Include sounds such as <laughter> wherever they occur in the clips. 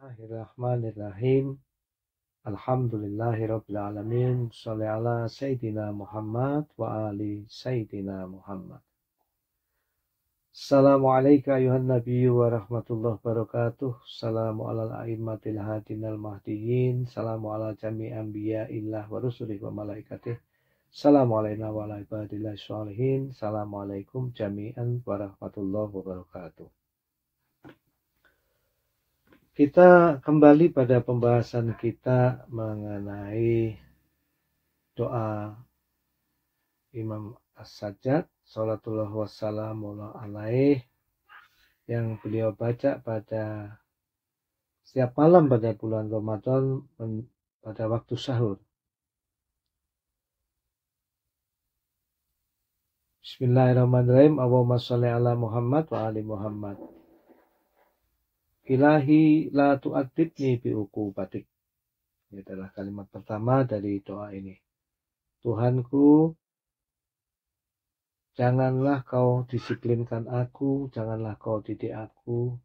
Bismillahirrahmanirrahim. Alhamdulillahi Rabbil Salli ala Sayyidina Muhammad wa ali Sayyidina Muhammad. Assalamualaikum ayuhan nabiyyu wa rahmatullahi wabarakatuh. Salamu ala al-a'immatil hadin al-mahdiyin. Salamu ala jami anbiya illah wa rusulih wa malaikatih. Salamu wa ala ibadillahi sholihin. Assalamualaikum jami'an warahmatullahi wabarakatuh. Kita kembali pada pembahasan kita mengenai doa Imam As-Sajjad Salatullah wassalamullah alaih yang beliau baca pada setiap malam pada bulan Ramadan pada waktu sahur. Bismillahirrahmanirrahim. Allahumma sholli ala Muhammad wa ali Muhammad. Ilahi la Piuku batik. Ini adalah kalimat pertama dari doa ini. Tuhanku, janganlah kau disiplinkan aku, janganlah kau didik aku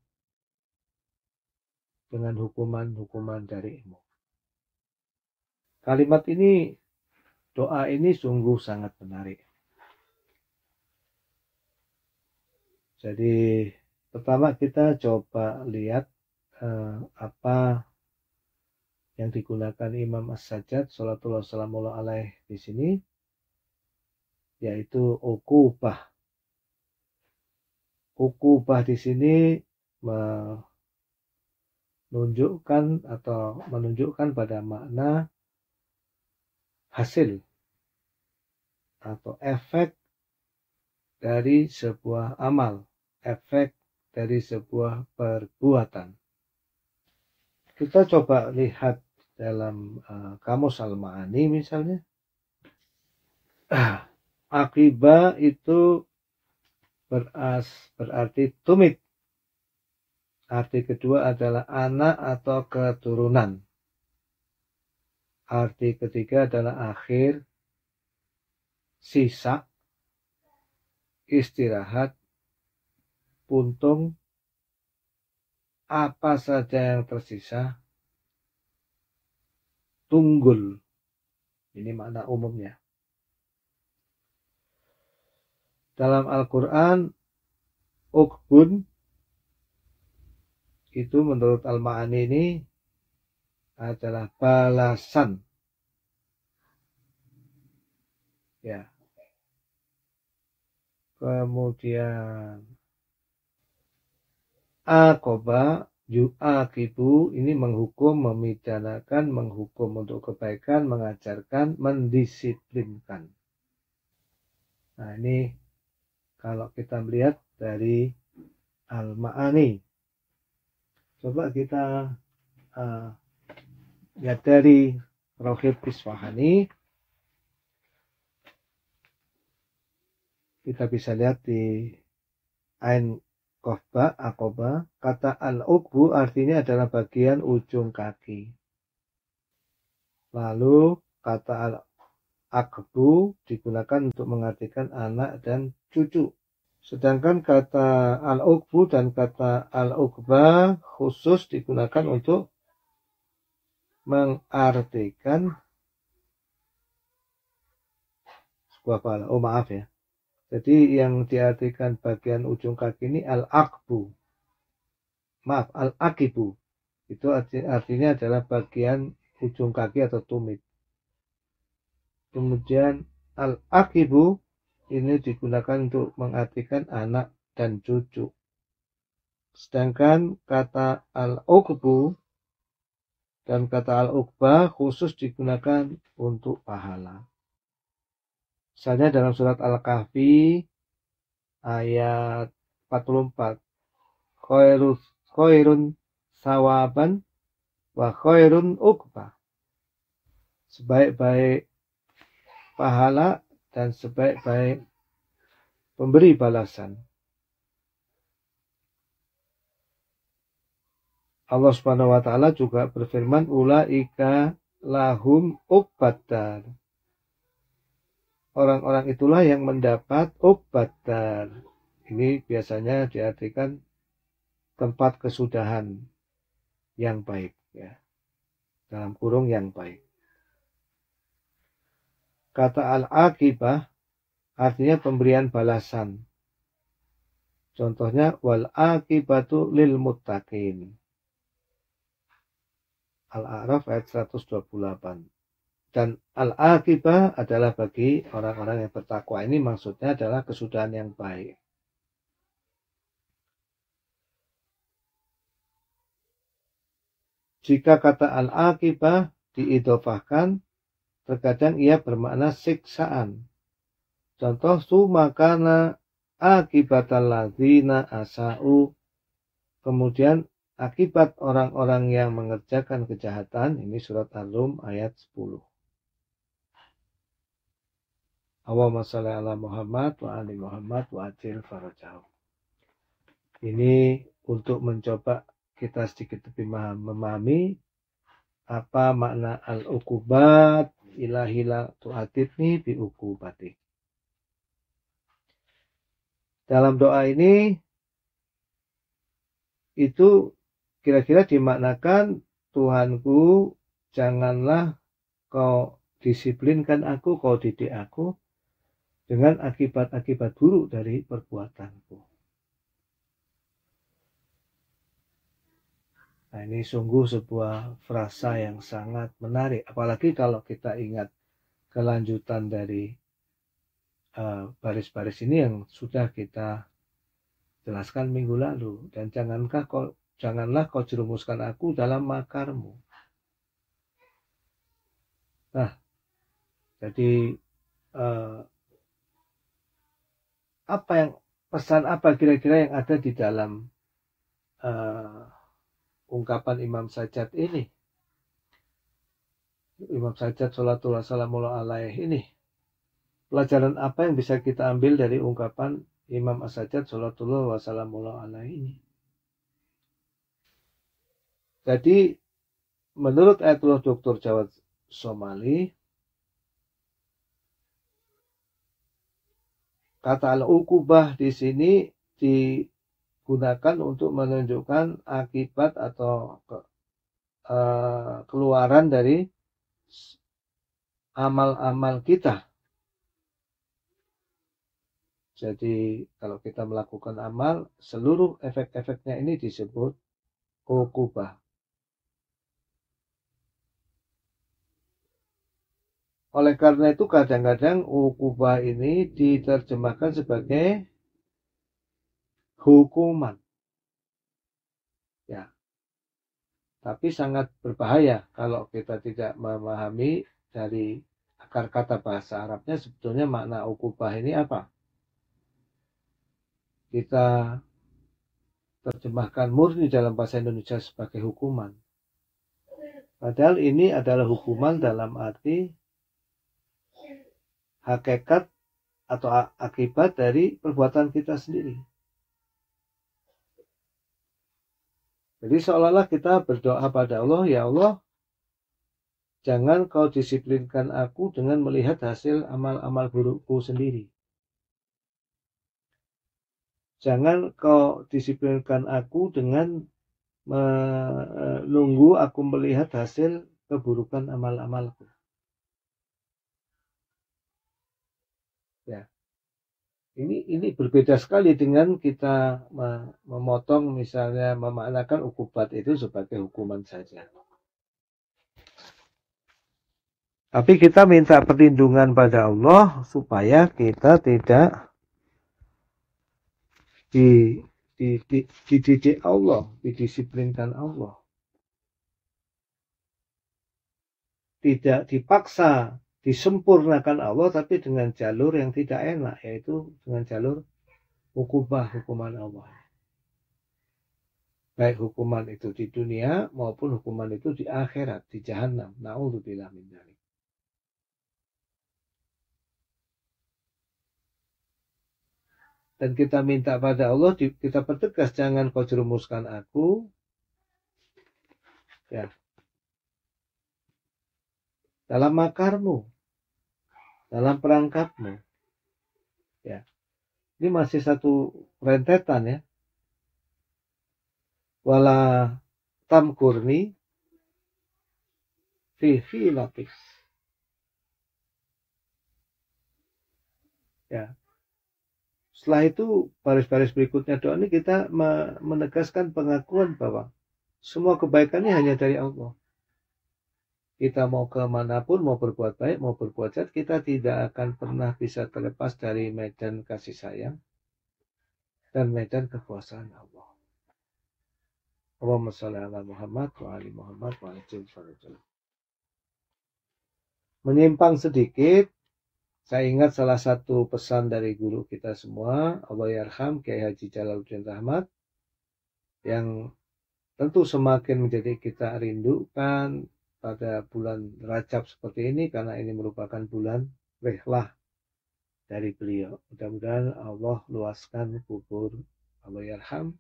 dengan hukuman-hukuman darimu. Kalimat ini, doa ini sungguh sangat menarik. Jadi Pertama kita coba lihat eh, apa yang digunakan Imam As-Sajjad Salatullah Salamullah Alaih di sini yaitu ukubah. Ukubah di sini menunjukkan atau menunjukkan pada makna hasil atau efek dari sebuah amal, efek dari sebuah perbuatan. Kita coba lihat dalam uh, kamus Al-Ma'ani misalnya. akiba <clears throat> itu beras, berarti tumit. Arti kedua adalah anak atau keturunan. Arti ketiga adalah akhir, sisa, istirahat, untung apa saja yang tersisa tunggul. Ini makna umumnya. Dalam Al-Quran, ukbun itu menurut Al-Ma'ani ini adalah balasan. Ya. Kemudian akoba yu'akibu ini menghukum, memidanakan, menghukum untuk kebaikan, mengajarkan, mendisiplinkan. Nah ini kalau kita melihat dari al-ma'ani. Coba kita uh, lihat dari Rohib Biswahani. Kita bisa lihat di Ain Kofba, akoba, kata al-ukbu artinya adalah bagian ujung kaki. Lalu kata al-akbu digunakan untuk mengartikan anak dan cucu. Sedangkan kata al-ukbu dan kata al-ukba khusus digunakan untuk mengartikan sebuah pahala. Oh maaf ya. Jadi yang diartikan bagian ujung kaki ini al-akbu. Maaf, al-akibu. Itu artinya adalah bagian ujung kaki atau tumit. Kemudian al-akibu ini digunakan untuk mengartikan anak dan cucu. Sedangkan kata al-ukbu dan kata al-ukba khusus digunakan untuk pahala. Misalnya dalam surat Al-Kahfi ayat 44. khairun sawaban wa khairun uqba. Sebaik-baik pahala dan sebaik-baik pemberi balasan. Allah Subhanahu wa taala juga berfirman ulaika lahum uqbatar orang-orang itulah yang mendapat obat Ini biasanya diartikan tempat kesudahan yang baik ya. Dalam kurung yang baik. Kata al-akibah artinya pemberian balasan. Contohnya wal akibatu lil muttaqin. Al-A'raf ayat 128 dan al-akibah adalah bagi orang-orang yang bertakwa. Ini maksudnya adalah kesudahan yang baik. Jika kata al-akibah diidofahkan, terkadang ia bermakna siksaan. Contoh, sumakana akibat alladzina asa'u. Kemudian akibat orang-orang yang mengerjakan kejahatan, ini surat al rum ayat 10. Allahumma salli ala Muhammad wa ali Muhammad wa ajil farajau. Ini untuk mencoba kita sedikit lebih memahami apa makna al-ukubat ilahila tu'atidni bi ukubati. Dalam doa ini itu kira-kira dimaknakan Tuhanku janganlah kau disiplinkan aku, kau didik aku dengan akibat-akibat buruk dari perbuatanku. Nah, ini sungguh sebuah frasa yang sangat menarik, apalagi kalau kita ingat kelanjutan dari eh, baris-baris uh, ini yang sudah kita jelaskan minggu lalu. Dan jangankah kau, janganlah kau jerumuskan aku dalam makarmu. Nah, jadi uh, apa yang pesan apa kira-kira yang ada di dalam uh, ungkapan Imam Sajjad ini? Imam Sajjad Salatullah salamul Alaih ini. Pelajaran apa yang bisa kita ambil dari ungkapan Imam As-Sajjad Salatullah Wasalamullah Alaih ini? Jadi, menurut Ayatullah Dr. Jawad Somali, kata al-ukubah di sini digunakan untuk menunjukkan akibat atau ke, uh, keluaran dari amal-amal kita. Jadi kalau kita melakukan amal, seluruh efek-efeknya ini disebut ukubah. Oleh karena itu kadang-kadang ukubah ini diterjemahkan sebagai hukuman. Ya. Tapi sangat berbahaya kalau kita tidak memahami dari akar kata bahasa Arabnya sebetulnya makna ukubah ini apa? Kita terjemahkan murni dalam bahasa Indonesia sebagai hukuman. Padahal ini adalah hukuman dalam arti hakikat atau akibat dari perbuatan kita sendiri. Jadi seolah-olah kita berdoa pada Allah, ya Allah, jangan kau disiplinkan aku dengan melihat hasil amal-amal burukku sendiri. Jangan kau disiplinkan aku dengan menunggu aku melihat hasil keburukan amal-amalku. ini ini berbeda sekali dengan kita memotong misalnya memaknakan ukubat itu sebagai hukuman saja. Tapi kita minta perlindungan pada Allah supaya kita tidak di, di, di, dididik Allah, didisiplinkan Allah. Tidak dipaksa disempurnakan Allah tapi dengan jalur yang tidak enak yaitu dengan jalur hukubah hukuman Allah baik hukuman itu di dunia maupun hukuman itu di akhirat di jahanam naudzubillah min dzalik dan kita minta pada Allah kita pertegas jangan kau jerumuskan aku ya dalam makarmu dalam perangkatmu. Ya. Ini masih satu rentetan ya. Wala tamkurni fi fi lapis. Ya. Setelah itu baris-baris berikutnya doa ini kita menegaskan pengakuan bahwa semua kebaikan ini hanya dari Allah kita mau ke manapun, mau berbuat baik, mau berbuat jahat, kita tidak akan pernah bisa terlepas dari medan kasih sayang dan medan kekuasaan Allah. Allahumma salli ala Muhammad wa ali Muhammad wa ali Menyimpang sedikit, saya ingat salah satu pesan dari guru kita semua, Allah Yarham Kiai Haji Jalaluddin Rahmat, yang tentu semakin menjadi kita rindukan, pada bulan Rajab seperti ini karena ini merupakan bulan rehlah dari beliau. Mudah-mudahan Allah luaskan kubur Allahyarham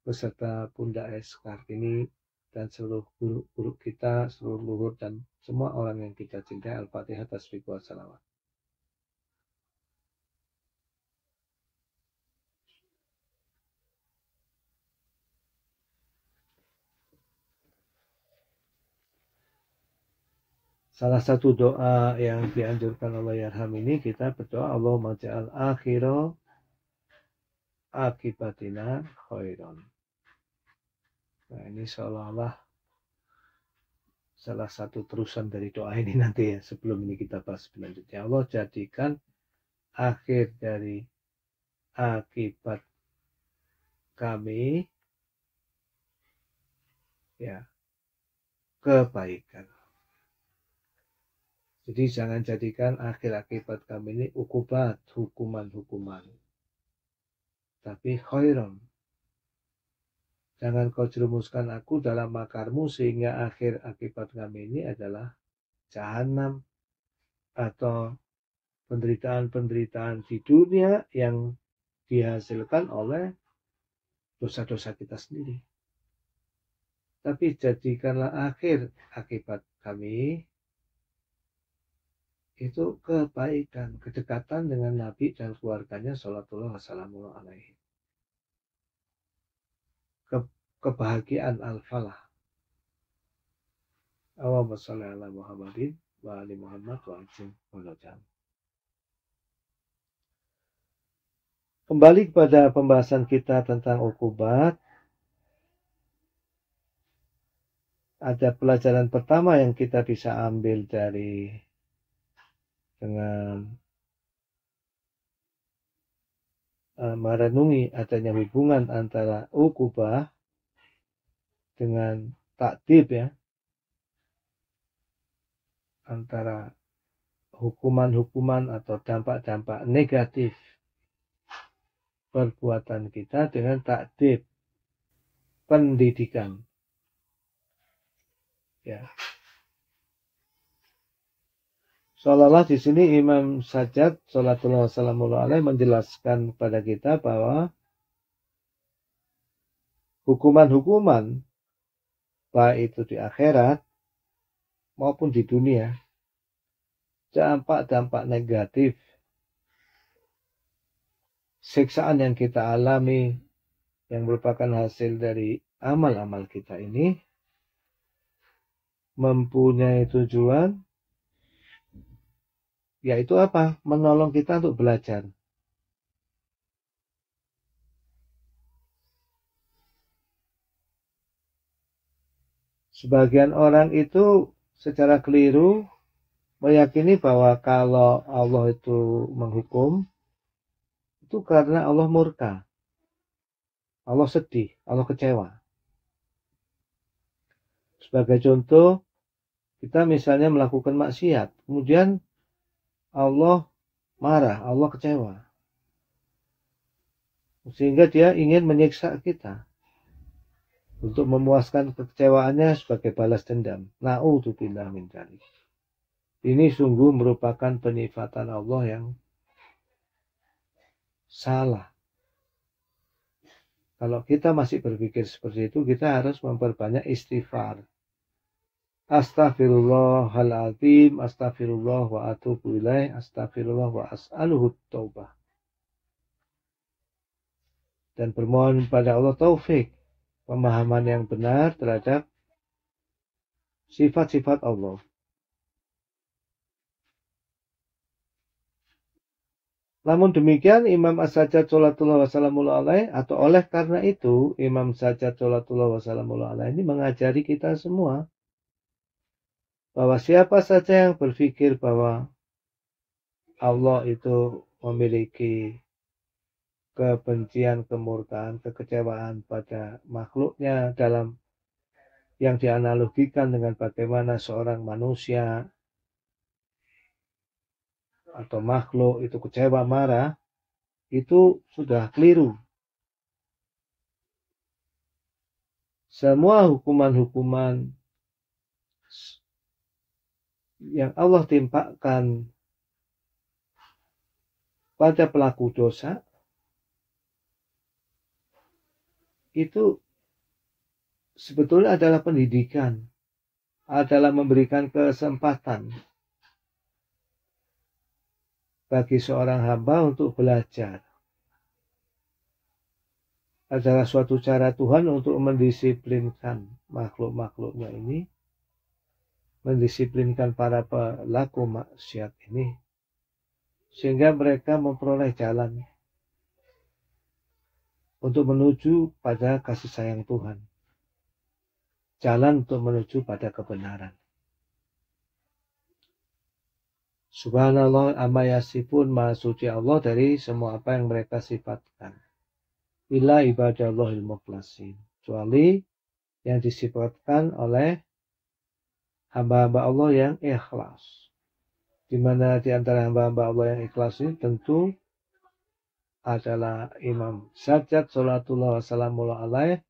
beserta Bunda S. Kartini dan seluruh guru-guru kita, seluruh luhur dan semua orang yang kita cintai. Al-Fatihah, tasbih, salawat. Salah satu doa yang dianjurkan Allah Yarham ya ini kita berdoa Allah majal akhiro akibatina khairon. Nah ini seolah-olah salah satu terusan dari doa ini nanti ya sebelum ini kita bahas selanjutnya Allah jadikan akhir dari akibat kami ya kebaikan jadi jangan jadikan akhir akibat kami ini ukubat, hukuman-hukuman. Tapi khairan. Jangan kau jerumuskan aku dalam makarmu sehingga akhir akibat kami ini adalah jahanam atau penderitaan-penderitaan di dunia yang dihasilkan oleh dosa-dosa kita sendiri. Tapi jadikanlah akhir akibat kami itu kebaikan, kedekatan dengan Nabi dan keluarganya Salatullah wassalamu alaihi. Ke, kebahagiaan al-falah. Allahumma salli ala Muhammadin wa ali Muhammad wa ajim Kembali kepada pembahasan kita tentang ukubat, ada pelajaran pertama yang kita bisa ambil dari dengan uh, merenungi adanya hubungan antara ukubah dengan takdib ya antara hukuman-hukuman atau dampak-dampak negatif perbuatan kita dengan takdib pendidikan ya Seolah-olah di sini Imam Sajjad Salatullah Wasallamullah Alaihi menjelaskan kepada kita bahwa hukuman-hukuman baik itu di akhirat maupun di dunia dampak-dampak negatif siksaan yang kita alami yang merupakan hasil dari amal-amal kita ini mempunyai tujuan yaitu apa? Menolong kita untuk belajar. Sebagian orang itu secara keliru meyakini bahwa kalau Allah itu menghukum, itu karena Allah murka. Allah sedih, Allah kecewa. Sebagai contoh, kita misalnya melakukan maksiat, kemudian Allah marah, Allah kecewa. Sehingga dia ingin menyiksa kita untuk memuaskan kekecewaannya sebagai balas dendam. Na'udzubillah min dzalik. Ini sungguh merupakan penifatan Allah yang salah. Kalau kita masih berpikir seperti itu, kita harus memperbanyak istighfar. Astaghfirullahaladzim, astaghfirullah wa atubu ilaih, astaghfirullah wa as'aluhu taubah. Dan bermohon pada Allah taufik, pemahaman yang benar terhadap sifat-sifat Allah. Namun demikian Imam As-Sajjad Salatullah Wasalamullah Alaih atau oleh karena itu Imam Sajjad Salatullah Wasalamullah Alaih ini mengajari kita semua bahwa siapa saja yang berpikir bahwa Allah itu memiliki kebencian, kemurkaan, kekecewaan pada makhluknya dalam yang dianalogikan dengan bagaimana seorang manusia atau makhluk itu kecewa marah itu sudah keliru. Semua hukuman-hukuman yang Allah timpakan pada pelaku dosa itu sebetulnya adalah pendidikan, adalah memberikan kesempatan bagi seorang hamba untuk belajar. Adalah suatu cara Tuhan untuk mendisiplinkan makhluk-makhluknya ini mendisiplinkan para pelaku maksiat ini sehingga mereka memperoleh jalan untuk menuju pada kasih sayang Tuhan. Jalan untuk menuju pada kebenaran. Subhanallah amayasi pun maha suci Allah dari semua apa yang mereka sifatkan. Ila ilmu mukhlasin. Kecuali yang disifatkan oleh hamba-hamba Allah yang ikhlas. Di mana di antara hamba-hamba Allah yang ikhlas ini tentu adalah Imam Sajjad Salatullah Wassalamu Alaih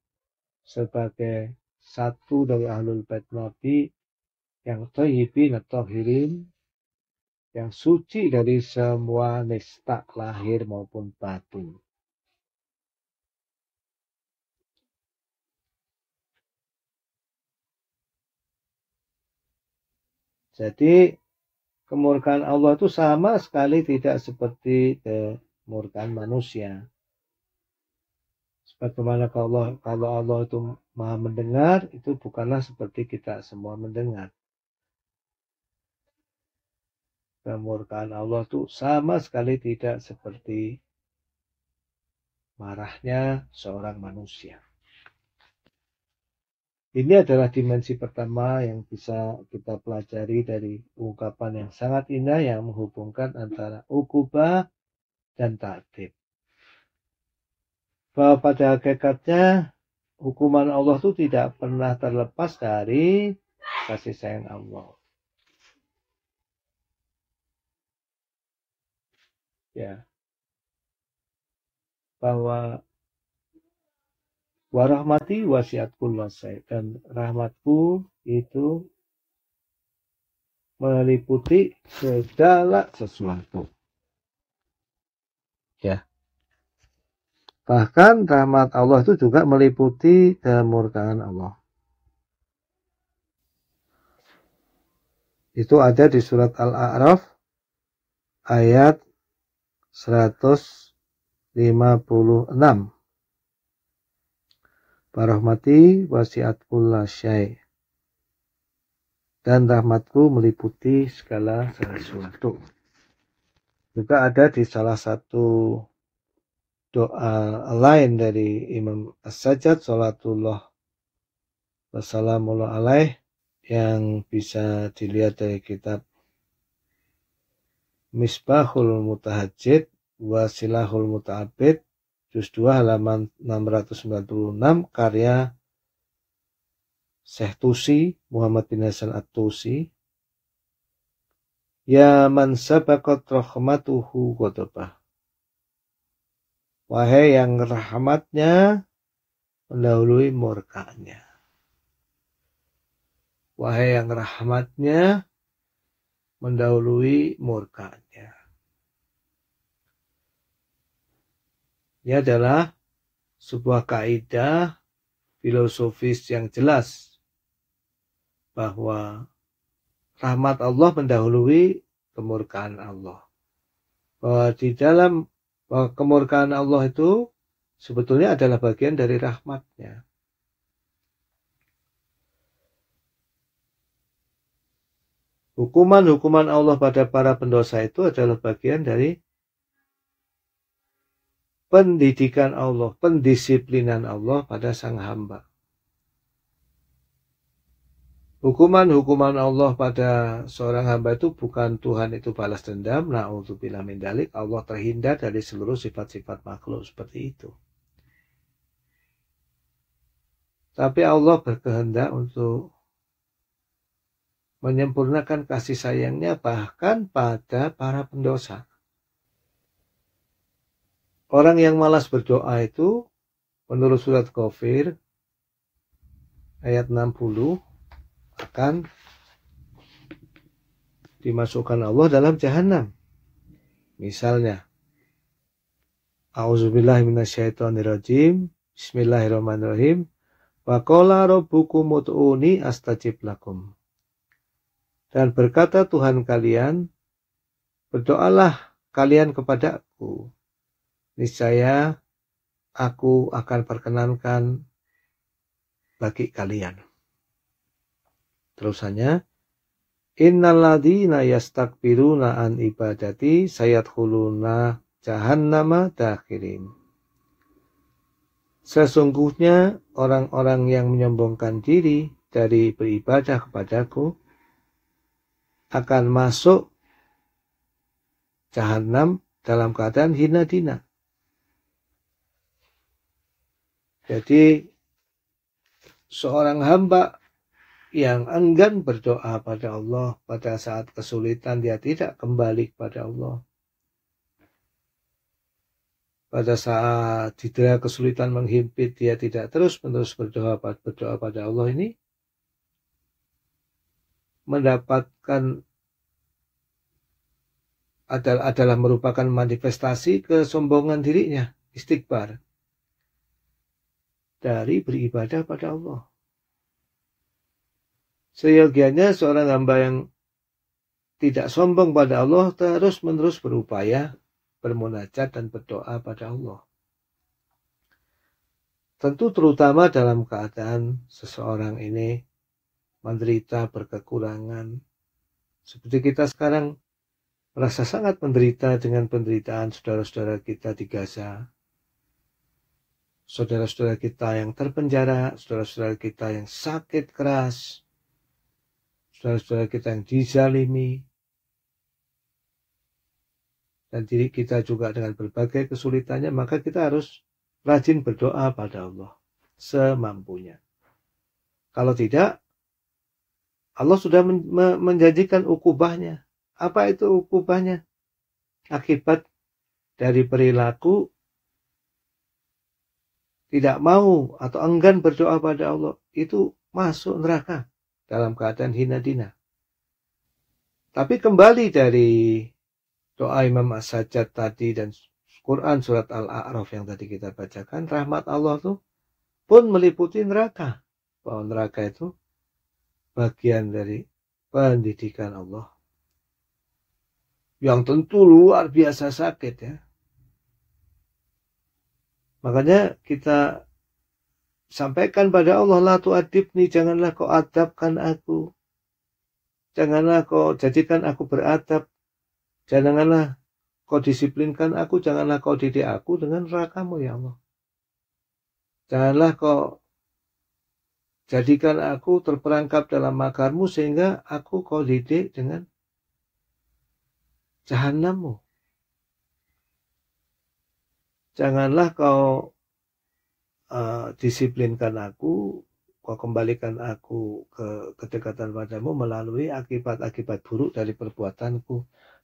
sebagai satu dari Ahlul Bait Nabi yang tohibin atau hirin yang suci dari semua nista lahir maupun batin. Jadi kemurkaan Allah itu sama sekali tidak seperti kemurkaan manusia. Sebagaimana kalau kalau Allah itu maha mendengar, itu bukanlah seperti kita semua mendengar. Kemurkaan Allah itu sama sekali tidak seperti marahnya seorang manusia. Ini adalah dimensi pertama yang bisa kita pelajari dari ungkapan yang sangat indah yang menghubungkan antara ukuba dan taktib. Bahwa pada hakikatnya hukuman Allah itu tidak pernah terlepas dari kasih sayang Allah. Ya. Bahwa Warahmati wasiat kulmasai dan rahmatku itu meliputi segala sesuatu. Ya. Bahkan rahmat Allah itu juga meliputi kemurkaan Allah. Itu ada di surat Al-A'raf ayat 156. Barahmati wasiat kulla syai. Dan rahmatku meliputi segala sesuatu. Juga ada di salah satu doa lain dari Imam As-Sajjad Salatullah Wassalamullah alaih yang bisa dilihat dari kitab Misbahul Mutahajid Wasilahul Mutaabid juz 2 halaman 696 karya Syekh Tusi Muhammad bin Hasan At-Tusi Ya man sabakot rahmatuhu ghadabah Wahai yang rahmatnya mendahului murkanya. Wahai yang rahmatnya mendahului murkanya. Ini adalah sebuah kaidah filosofis yang jelas bahwa rahmat Allah mendahului kemurkaan Allah. Bahwa di dalam bahwa kemurkaan Allah itu sebetulnya adalah bagian dari rahmatnya. Hukuman-hukuman Allah pada para pendosa itu adalah bagian dari pendidikan Allah, pendisiplinan Allah pada sang hamba. Hukuman-hukuman Allah pada seorang hamba itu bukan Tuhan itu balas dendam, nah untuk bila mendalik, Allah terhindar dari seluruh sifat-sifat makhluk seperti itu. Tapi Allah berkehendak untuk menyempurnakan kasih sayangnya bahkan pada para pendosa. Orang yang malas berdoa itu menurut surat kafir ayat 60 akan dimasukkan Allah dalam jahanam. Misalnya, A'udzubillahi minasyaitonirrajim. Bismillahirrahmanirrahim. Wa qala rabbukum ud'uni astajib lakum. Dan berkata Tuhan kalian, berdoalah kalian kepadaku, niscaya aku akan perkenankan bagi kalian. Terusannya, Innaladina yastakbiruna an ibadati huluna jahannama dakhirin. Sesungguhnya orang-orang yang menyombongkan diri dari beribadah kepadaku akan masuk jahanam dalam keadaan hina dina. Jadi seorang hamba yang enggan berdoa pada Allah pada saat kesulitan dia tidak kembali kepada Allah. Pada saat didera kesulitan menghimpit dia tidak terus-menerus berdoa berdoa pada Allah ini mendapatkan adalah, adalah merupakan manifestasi kesombongan dirinya, istighfar dari beribadah pada Allah. Seyogianya seorang hamba yang tidak sombong pada Allah terus-menerus berupaya bermunajat dan berdoa pada Allah. Tentu terutama dalam keadaan seseorang ini menderita berkekurangan. Seperti kita sekarang merasa sangat menderita dengan penderitaan saudara-saudara kita di Gaza, saudara-saudara kita yang terpenjara, saudara-saudara kita yang sakit keras, saudara-saudara kita yang dizalimi, dan diri kita juga dengan berbagai kesulitannya, maka kita harus rajin berdoa pada Allah semampunya. Kalau tidak, Allah sudah men menjanjikan ukubahnya. Apa itu ukubahnya? Akibat dari perilaku tidak mau atau enggan berdoa pada Allah itu masuk neraka dalam keadaan hina dina. Tapi kembali dari doa Imam as tadi dan Quran surat Al-A'raf yang tadi kita bacakan, rahmat Allah tuh pun meliputi neraka. Bahwa neraka itu bagian dari pendidikan Allah. Yang tentu luar biasa sakit ya. Makanya kita sampaikan pada Allah la nih, janganlah kau adabkan aku janganlah kau jadikan aku beradab janganlah kau disiplinkan aku janganlah kau didik aku dengan rakamu ya Allah janganlah kau jadikan aku terperangkap dalam makarmu sehingga aku kau didik dengan jahanammu janganlah kau uh, disiplinkan aku, kau kembalikan aku ke kedekatan padamu melalui akibat-akibat buruk dari perbuatanku,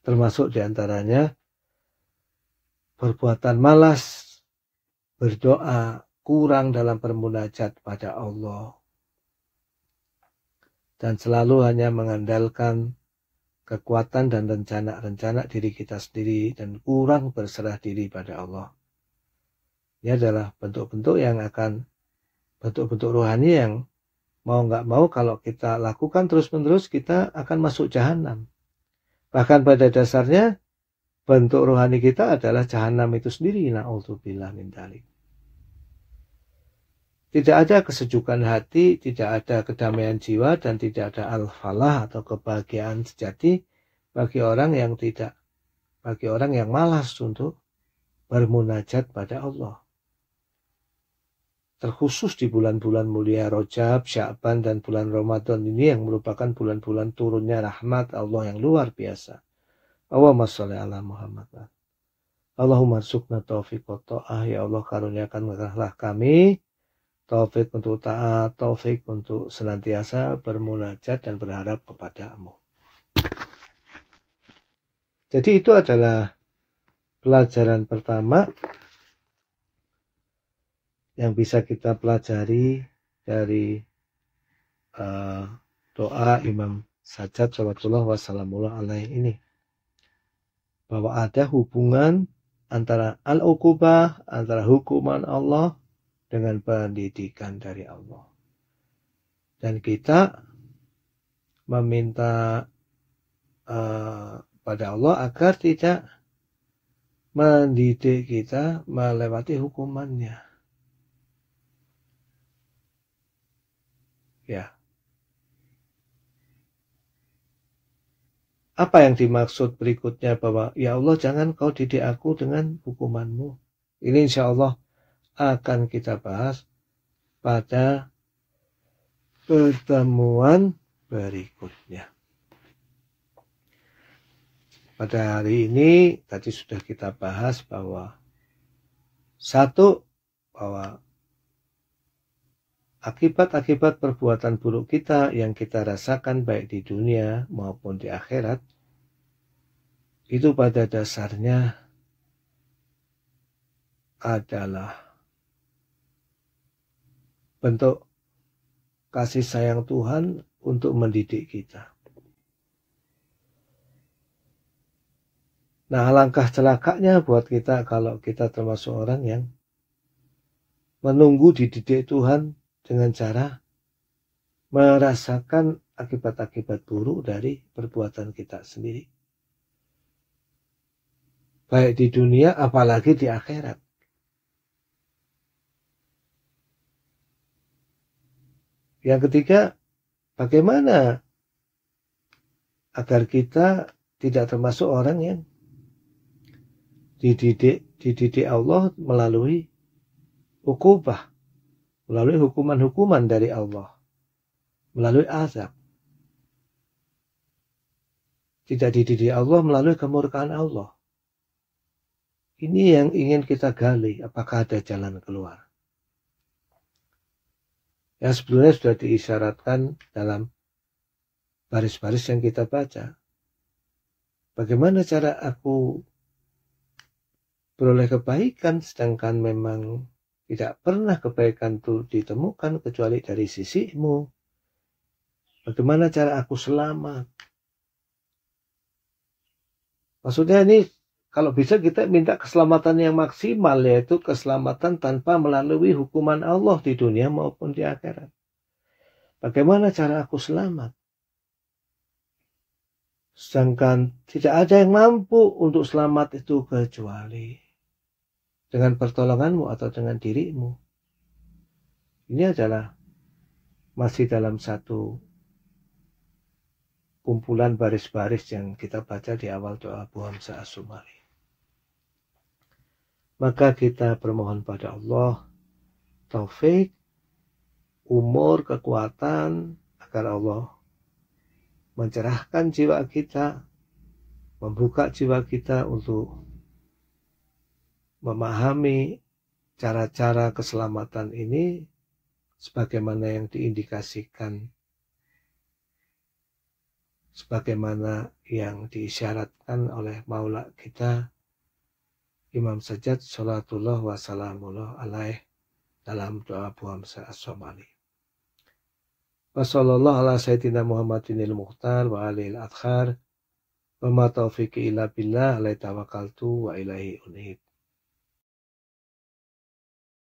termasuk diantaranya perbuatan malas, berdoa, kurang dalam permunajat pada Allah, dan selalu hanya mengandalkan kekuatan dan rencana-rencana diri kita sendiri dan kurang berserah diri pada Allah. Ini adalah bentuk-bentuk yang akan bentuk-bentuk rohani yang mau nggak mau kalau kita lakukan terus-menerus kita akan masuk jahanam. Bahkan pada dasarnya bentuk rohani kita adalah jahanam itu sendiri. Na'udzubillah min Tidak ada kesejukan hati, tidak ada kedamaian jiwa, dan tidak ada al-falah atau kebahagiaan sejati bagi orang yang tidak, bagi orang yang malas untuk bermunajat pada Allah terkhusus di bulan-bulan mulia Rojab, Syaban, dan bulan Ramadan ini yang merupakan bulan-bulan turunnya rahmat Allah yang luar biasa. Allahumma sholli ala Muhammad. Allahumma sukna taufiq wa ta'ah. Ya Allah karuniakan karuniakanlah kami taufik untuk taat, taufik untuk senantiasa bermunajat dan berharap kepadamu. Jadi itu adalah pelajaran pertama yang bisa kita pelajari dari uh, doa Imam Sajjad Shalawatullah wasallamullah alaihi ini bahwa ada hubungan antara al-uqubah antara hukuman Allah dengan pendidikan dari Allah dan kita meminta uh, pada Allah agar tidak mendidik kita melewati hukumannya Ya. Apa yang dimaksud berikutnya bahwa ya Allah jangan kau didik aku dengan hukumanmu. Ini insya Allah akan kita bahas pada pertemuan berikutnya. Pada hari ini tadi sudah kita bahas bahwa satu bahwa akibat-akibat perbuatan buruk kita yang kita rasakan baik di dunia maupun di akhirat, itu pada dasarnya adalah bentuk kasih sayang Tuhan untuk mendidik kita. Nah, langkah celakanya buat kita kalau kita termasuk orang yang menunggu dididik Tuhan dengan cara merasakan akibat-akibat buruk dari perbuatan kita sendiri. Baik di dunia apalagi di akhirat. Yang ketiga, bagaimana agar kita tidak termasuk orang yang dididik dididik Allah melalui ukubah melalui hukuman-hukuman dari Allah, melalui azab. Tidak dididik Allah melalui kemurkaan Allah. Ini yang ingin kita gali, apakah ada jalan keluar. Yang sebelumnya sudah diisyaratkan dalam baris-baris yang kita baca. Bagaimana cara aku beroleh kebaikan sedangkan memang tidak pernah kebaikan itu ditemukan kecuali dari sisimu. Bagaimana cara aku selamat? Maksudnya ini kalau bisa kita minta keselamatan yang maksimal yaitu keselamatan tanpa melalui hukuman Allah di dunia maupun di akhirat. Bagaimana cara aku selamat? Sedangkan tidak ada yang mampu untuk selamat itu kecuali dengan pertolonganmu atau dengan dirimu. Ini adalah masih dalam satu kumpulan baris-baris yang kita baca di awal doa Abu Hamzah as Maka kita bermohon pada Allah taufik, umur, kekuatan agar Allah mencerahkan jiwa kita, membuka jiwa kita untuk memahami cara-cara keselamatan ini sebagaimana yang diindikasikan sebagaimana yang diisyaratkan oleh maula kita Imam Sajjad Salatullah wa alaih dalam doa Bu Hamzah As-Somali. Wa sallallahu ala sayyidina Muhammadin al-Mukhtar wa alihil adkhar wa ma taufiqi illa billah alaih tawakaltu wa ilaihi unib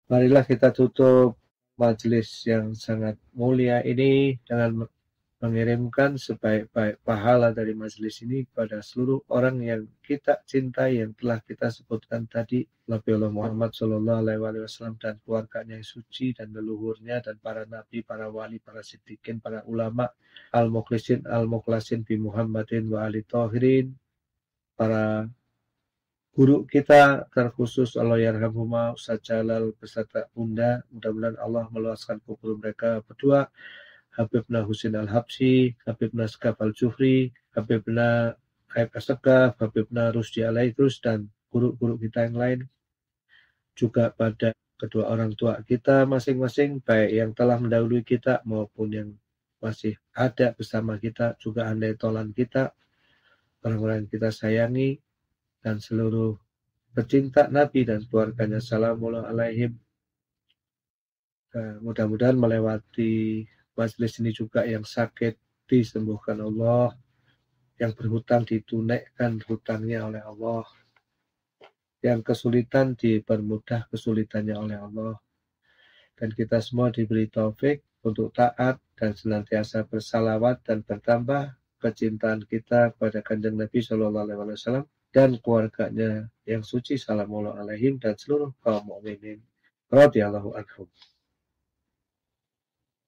marilah kita tutup majelis yang sangat mulia ini dengan mengirimkan sebaik-baik pahala dari majelis ini pada seluruh orang yang kita cintai yang telah kita sebutkan tadi Nabi Allah Muhammad Shallallahu Alaihi Wasallam dan keluarganya yang suci dan leluhurnya dan para nabi, para wali, para siddiqin, para ulama al mukhlisin al mukhlasin bi Muhammadin wa ali tohirin para guru kita terkhusus Allah yarhamhuma Ustaz Jalal beserta Bunda mudah-mudahan Allah meluaskan kubur mereka berdua Habibna Husin Al-Habsi, Habibna Sekaf Al-Jufri, Habibna Aib Sekaf, Habibna Rusdi Alaitrus, dan guru-guru kita yang lain. Juga pada kedua orang tua kita masing-masing, baik yang telah mendahului kita maupun yang masih ada bersama kita, juga andai tolan kita, orang-orang yang kita sayangi, dan seluruh pecinta Nabi dan keluarganya. Assalamualaikum eh, Mudah-mudahan melewati majelis ini juga yang sakit disembuhkan Allah, yang berhutang ditunaikan hutangnya oleh Allah, yang kesulitan dipermudah kesulitannya oleh Allah. Dan kita semua diberi taufik untuk taat dan senantiasa bersalawat dan bertambah kecintaan kita kepada kanjeng Nabi Shallallahu Alaihi Wasallam dan keluarganya yang suci salamullah alaihim dan seluruh kaum mukminin radhiyallahu anhum.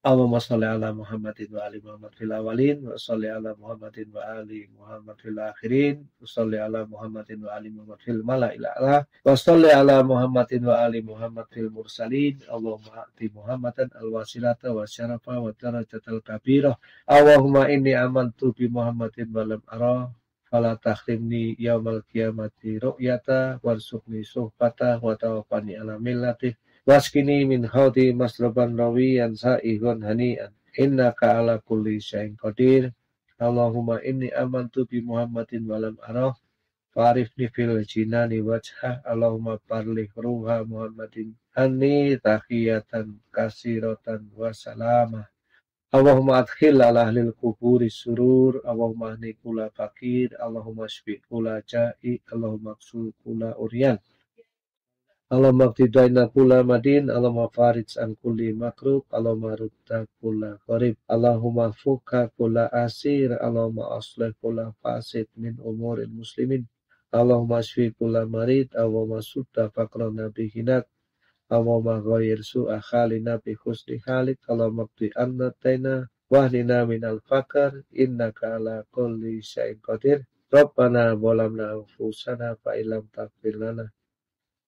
Allahumma shalli ala Muhammadin wa ali Muhammad fil awalin wa salli ala Muhammadin wa ali Muhammad fil akhirin wa salli ala Muhammadin wa ali Muhammad fil mala'il a'la wa salli ala Muhammadin wa ali Muhammad fil mursalin Allahumma ati Muhammadan al wasilata wa syarafa wa darajatal kabirah Allahumma inni amantu bi Muhammadin wa lam arah Fala tahrimni yaumal kiamati ru'yata warzuqni suhbata wa tawafani ala millatih waskini min hauti masraban rawiyan sa'ihun hani'an Inna kaala kulli syain qadir Allahumma inni amantu bi Muhammadin walam arah Farifni fil jinani wajhah Allahumma parlih ruha Muhammadin Anni takhiyatan kasiratan wasalamah Allahumma adkhil ala ahlil kuburi surur, Allahumma ahni kula fakir, Allahumma shfi kula ja'i, Allahumma aksul kula uryan. Allahumma aktidaina kula madin, Allahumma farij an makrub, Allahumma rutta kula qarib, Allahumma fuka kula asir, Allahumma aslih kula fasid min umurin muslimin. Allahumma shfi kula marid, Allahumma sudda nabi bihinat, Allahumma ghayyir su'a khalina bi husni khalik kalau qdi anna taina wahdina minal fakar innaka ala kulli syai'in qadir Rabbana bolamna anfusana fa ilam takfir lana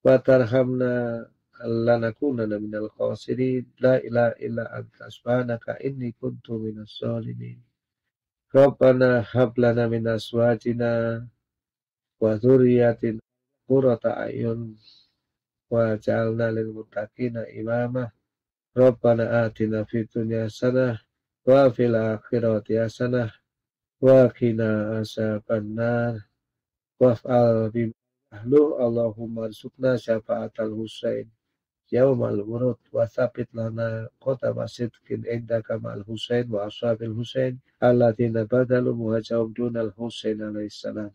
wa tarhamna lanakunana minal khasiri la ila ila anta subhanaka inni kuntu minas salimin Rabbana hablana lana min wa zuriyatin kurata a'yun wa ja'alna lil muttaqina imama rabbana atina fid dunya hasanah wa fil akhirati hasanah wa qina azaban nar wa fa'al bi ahlu allahumma arsukna syafa'atal husain yaumal urud wa sabit lana kota masjid kin inda kamal husain wa ashabil husain alladzina badalu muhajjahum dunal husain alaihissalam salam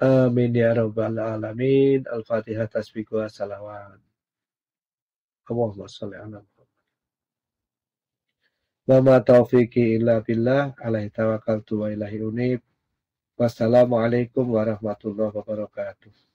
Amin ya rabbal alamin. Al-Fatihah tasbih wa salawat. Allahumma salli ala Muhammad. Wa ma taufiqi illa billah alaihi tawakkaltu wa ilaihi unib. Wassalamualaikum warahmatullahi wabarakatuh.